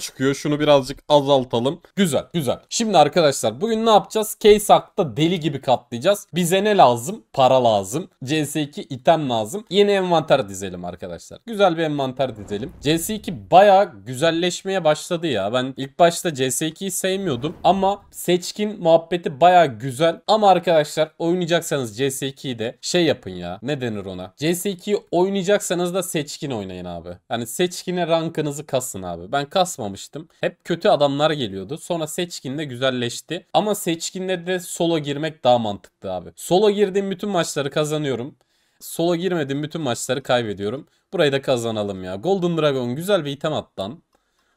çıkıyor. Şunu birazcık azaltalım. Güzel güzel. Şimdi arkadaşlar bugün ne yapacağız? Case Hack'ta deli gibi katlayacağız. Bize ne lazım? Para lazım. CS2 item lazım. Yeni envanter dizelim arkadaşlar. Güzel bir envanter dizelim. CS2 baya güzelleşmeye başladı ya. Ben ilk başta CS2'yi sevmiyordum ama seçkin muhabbeti baya güzel. Ama arkadaşlar oynayacaksanız CS2'yi de şey yapın ya. Ne denir ona? CS2'yi oynayacaksanız da seçkin oynayın abi. Yani seçkine rankınızı kasın abi. Ben kasmam almamıştım. Hep kötü adamlar geliyordu. Sonra seçkinde güzelleşti. Ama seçkinde de solo girmek daha mantıklı abi. Solo girdiğim bütün maçları kazanıyorum. Solo girmediğim bütün maçları kaybediyorum. Burayı da kazanalım ya. Golden Dragon güzel bir item attan.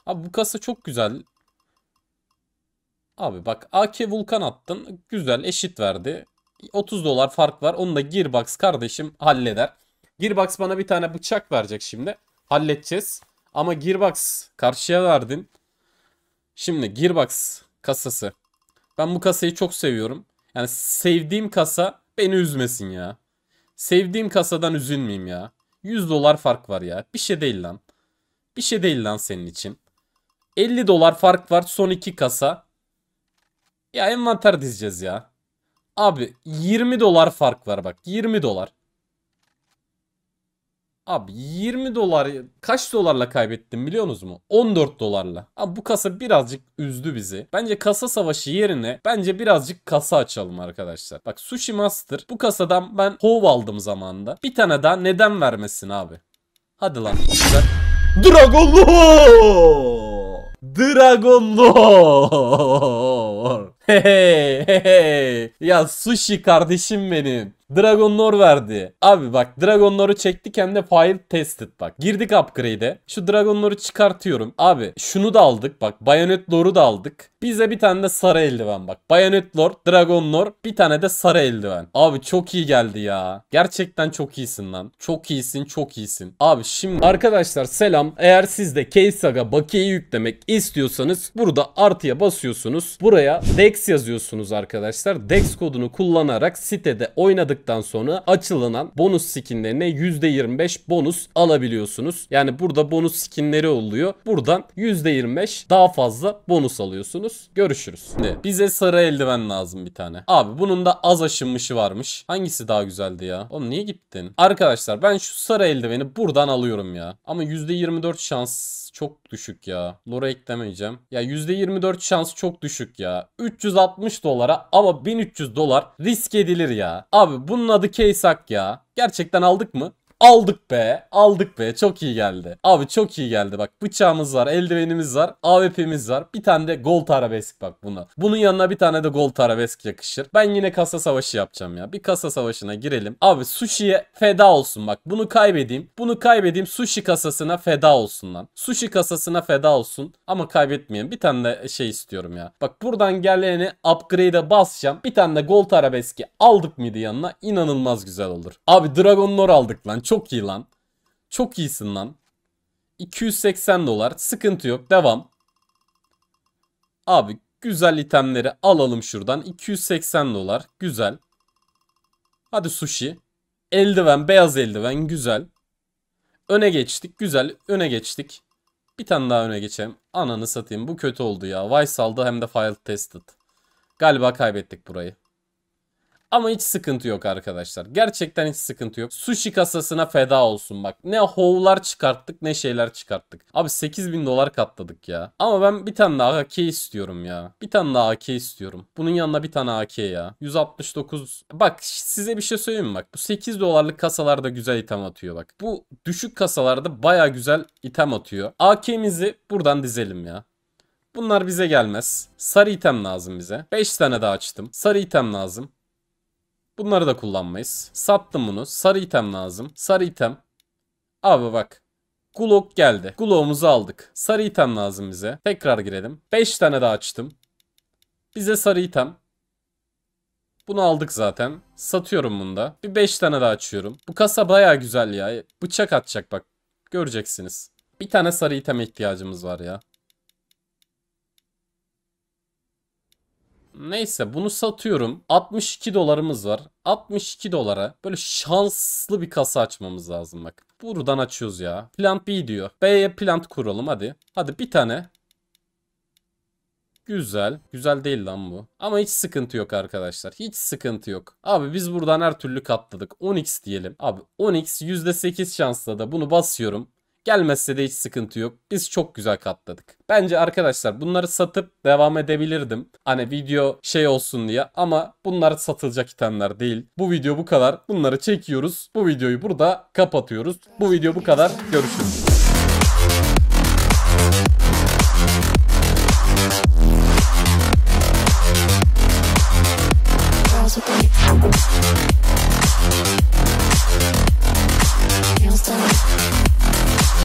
Abi bu kasa çok güzel. Abi bak AK Vulkan attın. Güzel eşit verdi. 30 dolar fark var. Onu da Gearbox kardeşim halleder. Gearbox bana bir tane bıçak verecek şimdi. Halledeceğiz. Ama Gearbox karşıya verdin. Şimdi Gearbox kasası. Ben bu kasayı çok seviyorum. Yani sevdiğim kasa beni üzmesin ya. Sevdiğim kasadan üzülmeyeyim ya. 100 dolar fark var ya. Bir şey değil lan. Bir şey değil lan senin için. 50 dolar fark var son iki kasa. Ya envanter dizeceğiz ya. Abi 20 dolar fark var bak 20 dolar. Abi 20 dolar kaç dolarla kaybettim biliyorsunuz mu? 14 dolarla. Abi bu kasa birazcık üzdü bizi. Bence kasa savaşı yerine bence birazcık kasa açalım arkadaşlar. Bak Sushi Master bu kasadan ben hov aldım zamanında. Bir tane daha neden vermesin abi? Hadi lan. Dragon Lord! Dragon Lord! Hey hey hey. Ya sushi kardeşim benim. Dragon Lore verdi. Abi bak Dragon Lore'u çektik hem de file tested bak. Girdik upgrade'e. Şu Dragon Lore'u çıkartıyorum. Abi şunu da aldık bak. Bayonet Lore'u da aldık. Bize bir tane de sarı eldiven bak. Bayonet Lore, Dragon Lore bir tane de sarı eldiven. Abi çok iyi geldi ya. Gerçekten çok iyisin lan. Çok iyisin çok iyisin. Abi şimdi arkadaşlar selam. Eğer siz de Keisaga Baki'yi yüklemek istiyorsanız burada artıya basıyorsunuz. Buraya deck DEX yazıyorsunuz arkadaşlar. DEX kodunu kullanarak sitede oynadıktan sonra açılan bonus skinlerine %25 bonus alabiliyorsunuz. Yani burada bonus skinleri oluyor. Buradan %25 daha fazla bonus alıyorsunuz. Görüşürüz. Şimdi bize sarı eldiven lazım bir tane. Abi bunun da az aşınmışı varmış. Hangisi daha güzeldi ya? Oğlum niye gittin? Arkadaşlar ben şu sarı eldiveni buradan alıyorum ya. Ama %24 şans çok düşük ya. Lora eklemeyeceğim. Ya %24 şans çok düşük ya. 360 dolara ama 1300 dolar risk edilir ya. Abi bunun adı Keysak ya. Gerçekten aldık mı? Aldık be. Aldık be. Çok iyi geldi. Abi çok iyi geldi. Bak bıçağımız var. Eldivenimiz var. AWP'miz var. Bir tane de gold arabesk bak buna. Bunun yanına bir tane de gold arabesk yakışır. Ben yine kasa savaşı yapacağım ya. Bir kasa savaşına girelim. Abi sushi'ye feda olsun bak. Bunu kaybedeyim. Bunu kaybedeyim. Sushi kasasına feda olsun lan. Sushi kasasına feda olsun. Ama kaybetmeyeyim. Bir tane de şey istiyorum ya. Bak buradan geleni upgrade'e basacağım. Bir tane de gold arabeski aldık mıydı yanına? İnanılmaz güzel olur. Abi Dragon Lore aldık lan. Çok çok iyi lan. Çok iyisin lan. 280 dolar. Sıkıntı yok. Devam. Abi güzel itemleri alalım şuradan. 280 dolar. Güzel. Hadi sushi. Eldiven. Beyaz eldiven. Güzel. Öne geçtik. Güzel. Öne geçtik. Bir tane daha öne geçelim. Ananı satayım. Bu kötü oldu ya. Vice aldı hem de file tested. Galiba kaybettik burayı. Ama hiç sıkıntı yok arkadaşlar. Gerçekten hiç sıkıntı yok. Sushi kasasına feda olsun bak. Ne hovlar çıkarttık ne şeyler çıkarttık. Abi 8000 dolar katladık ya. Ama ben bir tane daha AK istiyorum ya. Bir tane daha AK istiyorum. Bunun yanına bir tane AK ya. 169. Bak size bir şey söyleyeyim bak. Bu 8 dolarlık kasalarda güzel item atıyor bak. Bu düşük kasalarda baya güzel item atıyor. AK'mizi buradan dizelim ya. Bunlar bize gelmez. Sarı item lazım bize. 5 tane daha açtım. Sarı item lazım. Bunları da kullanmayız. Sattım bunu. Sarı item lazım. Sarı item. Abi bak. Glock geldi. Glock'umuzu aldık. Sarı item lazım bize. Tekrar girelim. 5 tane daha açtım. Bize sarı item. Bunu aldık zaten. Satıyorum bunda. Bir 5 tane daha açıyorum. Bu kasa baya güzel ya. Bıçak atacak bak. Göreceksiniz. Bir tane sarı item ihtiyacımız var ya. Neyse bunu satıyorum. 62 dolarımız var. 62 dolara böyle şanslı bir kasa açmamız lazım bak. Buradan açıyoruz ya. Plant B diyor. B'ye plant kuralım hadi. Hadi bir tane. Güzel. Güzel değil lan bu. Ama hiç sıkıntı yok arkadaşlar. Hiç sıkıntı yok. Abi biz buradan her türlü katladık. 10x diyelim. Abi 10x %8 şansla da bunu basıyorum. Gelmezse de hiç sıkıntı yok. Biz çok güzel katladık. Bence arkadaşlar bunları satıp devam edebilirdim. Hani video şey olsun diye ama bunlar satılacak itemler değil. Bu video bu kadar. Bunları çekiyoruz. Bu videoyu burada kapatıyoruz. Bu video bu kadar. Görüşürüz.